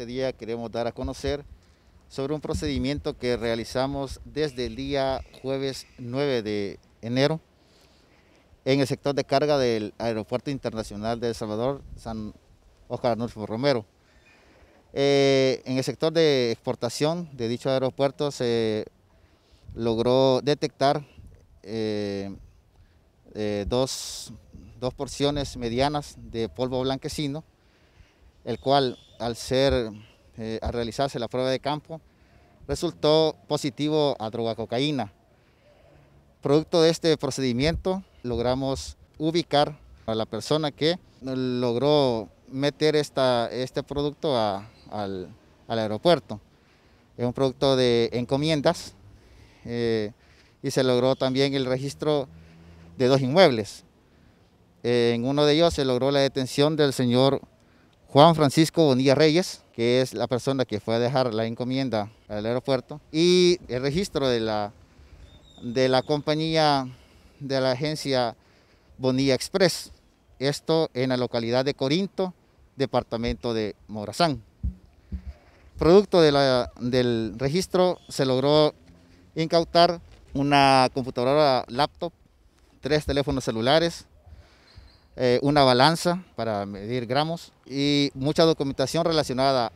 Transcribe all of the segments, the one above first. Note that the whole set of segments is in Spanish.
Este día queremos dar a conocer sobre un procedimiento que realizamos desde el día jueves 9 de enero en el sector de carga del Aeropuerto Internacional de El Salvador, San Oscar Arnulfo Romero. Eh, en el sector de exportación de dicho aeropuerto se logró detectar eh, eh, dos, dos porciones medianas de polvo blanquecino, el cual al ser, eh, realizarse la prueba de campo, resultó positivo a droga cocaína. Producto de este procedimiento, logramos ubicar a la persona que logró meter esta, este producto al, aeropuerto. Es un producto de encomiendas eh, y se logró también el registro de dos inmuebles. en uno de ellos se logró la detención del señor Juan Francisco Bonilla Reyes, que es la persona que fue a dejar la encomienda al aeropuerto, y el registro de la, de la compañía de la agencia Bonilla Express. Esto en la localidad de Corinto, departamento de Morazán. Producto del registro se logró incautar una computadora laptop, tres teléfonos celulares, eh, una balanza para medir gramos y mucha documentación relacionada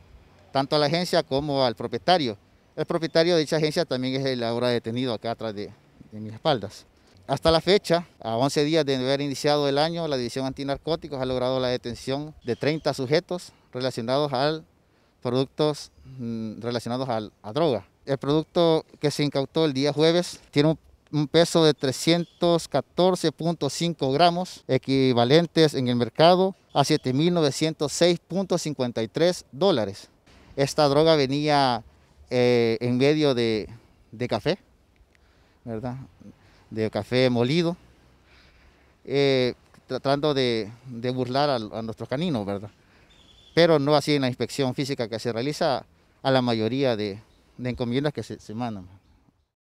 tanto a la agencia como al propietario. El propietario de dicha agencia también es el ahora detenido acá atrás de, mis espaldas. Hasta la fecha, a 11 días de haber iniciado el año, la División Antinarcóticos ha logrado la detención de 30 sujetos relacionados a productos mm, relacionados a, a droga. El producto que se incautó el día jueves tiene un un peso de 314.5 gramos, equivalentes en el mercado a 7.906.53 dólares. Esta droga venía eh, en medio de, café, ¿verdad? De café molido, eh, tratando de, burlar a, nuestros caninos, ¿verdad? Pero no así en la inspección física que se realiza a la mayoría de, encomiendas que se, se mandan.